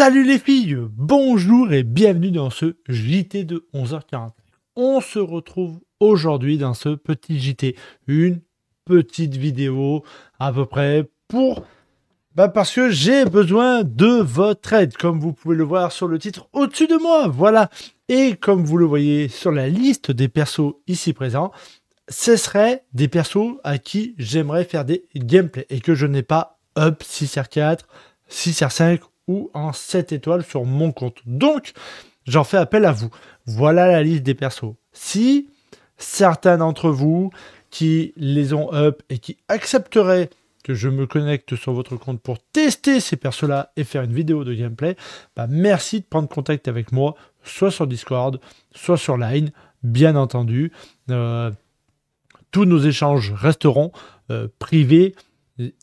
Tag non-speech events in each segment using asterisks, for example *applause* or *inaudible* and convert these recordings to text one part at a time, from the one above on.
Salut les filles, bonjour et bienvenue dans ce JT de 11 h 40 On se retrouve aujourd'hui dans ce petit JT, une petite vidéo à peu près pour... Bah parce que j'ai besoin de votre aide, comme vous pouvez le voir sur le titre au-dessus de moi, voilà. Et comme vous le voyez sur la liste des persos ici présents, ce serait des persos à qui j'aimerais faire des gameplays et que je n'ai pas up 6R4, 6R5 ou en 7 étoiles sur mon compte. Donc, j'en fais appel à vous. Voilà la liste des persos. Si certains d'entre vous qui les ont up et qui accepteraient que je me connecte sur votre compte pour tester ces persos-là et faire une vidéo de gameplay, bah merci de prendre contact avec moi, soit sur Discord, soit sur Line, bien entendu. Euh, tous nos échanges resteront euh, privés.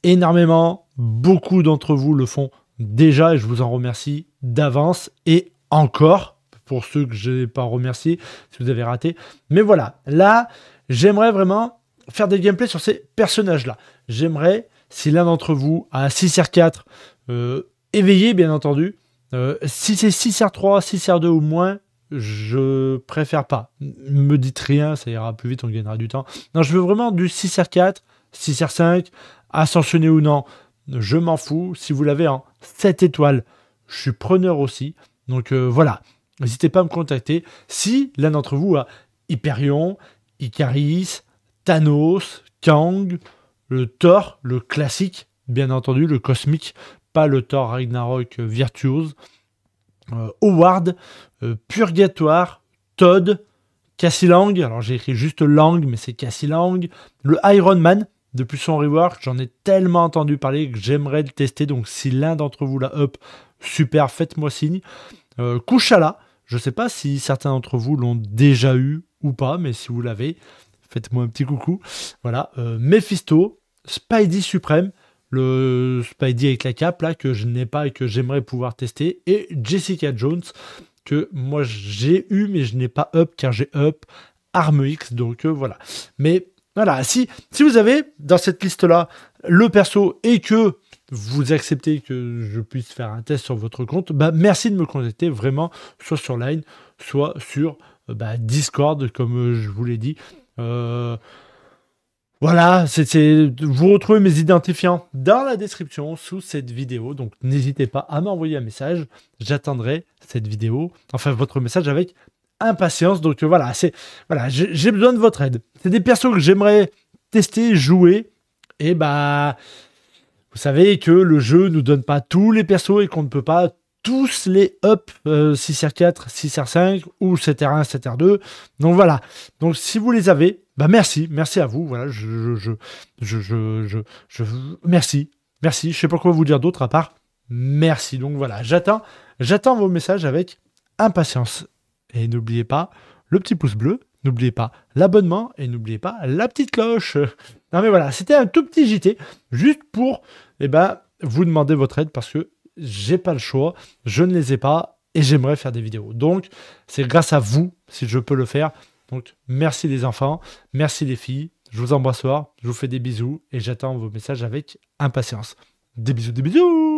Énormément, beaucoup d'entre vous le font déjà, je vous en remercie d'avance et encore pour ceux que je n'ai pas remercié si vous avez raté. Mais voilà, là, j'aimerais vraiment faire des gameplays sur ces personnages-là. J'aimerais, si l'un d'entre vous a 6R4, euh, éveillé bien entendu, euh, si c'est 6R3, 6R2 ou moins, je préfère pas. Me dites rien, ça ira plus vite, on gagnera du temps. Non, je veux vraiment du 6R4, 6R5, ascensionné ou non je m'en fous. Si vous l'avez en hein, 7 étoiles, je suis preneur aussi. Donc euh, voilà, n'hésitez pas à me contacter. Si l'un d'entre vous a Hyperion, Icaris, Thanos, Kang, le Thor, le classique, bien entendu, le cosmique, pas le Thor Ragnarok euh, virtuose, euh, Howard, Purgatoire, Todd, Cassilang, alors j'ai écrit juste Lang, mais c'est Cassilang, le Iron Man, depuis son rework, j'en ai tellement entendu parler que j'aimerais le tester. Donc si l'un d'entre vous l'a up, super, faites-moi signe. Euh, Kouchala, je ne sais pas si certains d'entre vous l'ont déjà eu ou pas, mais si vous l'avez, faites-moi un petit coucou. Voilà, euh, Mephisto, Spidey Suprême, le Spidey avec la cape là que je n'ai pas et que j'aimerais pouvoir tester, et Jessica Jones que moi j'ai eu mais je n'ai pas up car j'ai up Arme X, donc euh, voilà. Mais voilà, si, vous avez dans cette liste-là le perso et que vous acceptez que je puisse faire un test sur votre compte, bah merci de me contacter vraiment, soit sur Line, soit sur euh, bah, Discord, comme euh, je vous l'ai dit. Euh, voilà, vous retrouvez mes identifiants dans la description sous cette vidéo, donc n'hésitez pas à m'envoyer un message. J'attendrai cette vidéo, enfin votre message avec impatience. Donc euh, voilà, c'est voilà, j'ai besoin de votre aide. C'est des persos que j'aimerais tester, jouer. Et bah, vous savez que le jeu nous donne pas tous les persos et qu'on ne peut pas tous les up 6R4, euh, 6R5 ou 7R1, 7R2. Donc voilà. Donc si vous les avez, bah merci, merci à vous. Voilà, je je je je je, je merci. Merci, je sais pas quoi vous dire d'autre à part merci. Donc voilà, j'attends j'attends vos messages avec impatience. Et n'oubliez pas le petit pouce bleu, n'oubliez pas l'abonnement et n'oubliez pas la petite cloche. *laughs* Non mais voilà, c'était un tout petit JT, juste pour eh ben, vous demander votre aide parce que j'ai pas le choix, je ne les ai pas et j'aimerais faire des vidéos. Donc c'est grâce à vous si je peux le faire. Donc merci les enfants, merci les filles, je vous embrasse, je vous fais des bisous et j'attends vos messages avec impatience. Des bisous, des bisous